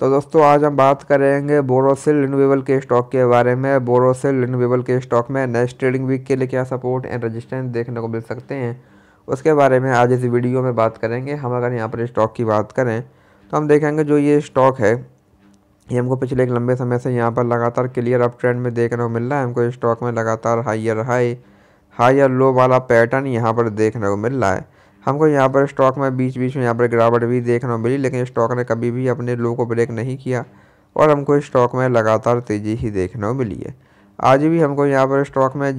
तो दोस्तों आज हम बात करेंगे बोरोसिल रिन्यूएबल के स्टॉक के बारे में बोरोसिल रिन्यूएबल के स्टॉक में नेक्स्ट ट्रेडिंग वीक के लिए क्या सपोर्ट एंड रेजिस्टेंस देखने को मिल सकते हैं उसके बारे में आज इस वीडियो में बात करेंगे हम अगर यहाँ पर स्टॉक की बात करें तो हम देखेंगे जो ये स्टॉक है ये हमको पिछले एक लंबे समय से यहाँ पर लगातार क्लियर अप ट्रेंड में देखने को मिल रहा है हमको स्टॉक में लगातार हाइयर हाई हाई या लो वाला पैटर्न यहाँ पर देखने को मिल रहा है हमको यहाँ पर स्टॉक में बीच बीच में यहाँ पर गिरावट भी देखना मिली लेकिन स्टॉक ने कभी भी अपने लो को ब्रेक नहीं किया और हमको स्टॉक में लगातार तेज़ी ही देखने को मिली है आज भी हमको यहाँ पर स्टॉक में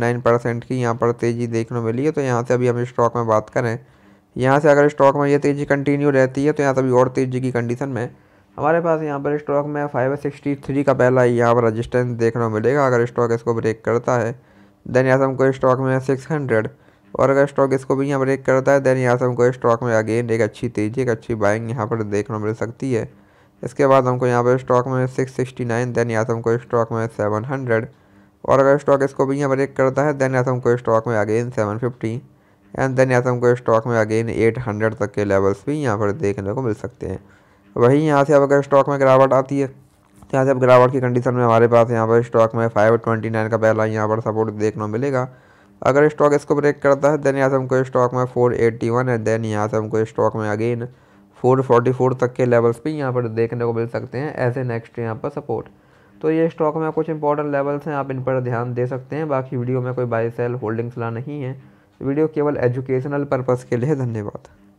नाइन परसेंट की यहाँ पर तेज़ी देखने को मिली है तो यहाँ से अभी हम स्टॉक में बात करें यहाँ से अगर स्टॉक में ये तेज़ी कंटिन्यू रहती है तो यहाँ से अभी और तेज़ी की कंडीशन में हमारे पास यहाँ पर स्टॉक में फाइव सिक्सटी थ्री का पहला यहाँ पर रजिस्टेंस देखने को मिलेगा अगर स्टॉक इसको ब्रेक करता है देन यहाँ से हमको स्टॉक में सिक्स हंड्रेड और अगर स्टॉक इसको भी यहाँ ब्रेक करता है देन यहाँ से हमको स्टॉक में अगेन एक अच्छी तेजी एक अच्छी बाइंग यहाँ पर देखने मिल सकती है इसके बाद हमको यहाँ पर स्टॉक में नाइन देन यहाँ से हमको स्टॉक में सेवन हंड्रेड और अगर स्टॉक इसको भी यहाँ ब्रेक करता है देन यहाँ से हमको स्टॉक में again seven fifty and then यहाँ से हमको स्टॉक में अगेन एट हंड्रेड तक के लेवल्स भी यहाँ पर देखने को मिल सकते हैं वहीं यहाँ से अब अगर स्टॉक में गिरावट आती है तो यहाँ से अब गिरावट की कंडीशन में हमारे पास यहाँ पर स्टॉक में फाइव ट्वेंटी नाइन का पहला यहाँ पर सपोर्ट देखने को मिलेगा अगर स्टॉक इसको ब्रेक करता है देन यहाँ से हमको स्टॉक में फोर एट्टी वन है देन यहाँ से हमको स्टॉक में अगेन फोर फोर्टी फोर तक के लेवल्स भी यहाँ पर देखने को मिल सकते हैं एज ए नेक्स्ट यहाँ पर सपोर्ट तो ये स्टॉक में कुछ इंपॉर्टेंट लेवल्स हैं आप इन पर ध्यान दे सकते हैं बाकी वीडियो में कोई बाई सेल होल्डिंग्स ला नहीं है वीडियो केवल एजुकेशनल पर्पज़ के लिए धन्यवाद